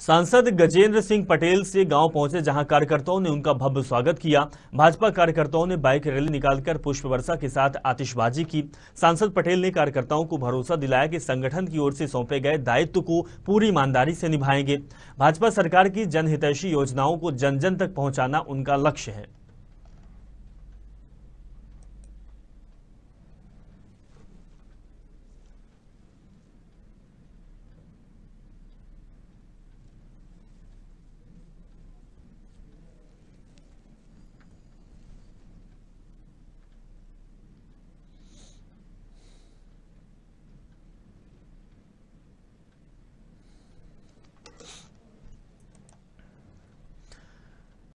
सांसद गजेंद्र सिंह पटेल से गांव पहुंचे जहां कार्यकर्ताओं ने उनका भव्य स्वागत किया भाजपा कार्यकर्ताओं ने बाइक रैली निकालकर पुष्प वर्षा के साथ आतिशबाजी की सांसद पटेल ने कार्यकर्ताओं को भरोसा दिलाया कि संगठन की ओर से सौंपे गए दायित्व को पूरी ईमानदारी से निभाएंगे भाजपा सरकार की जनहितैषी योजनाओं को जन जन तक पहुंचाना उनका लक्ष्य है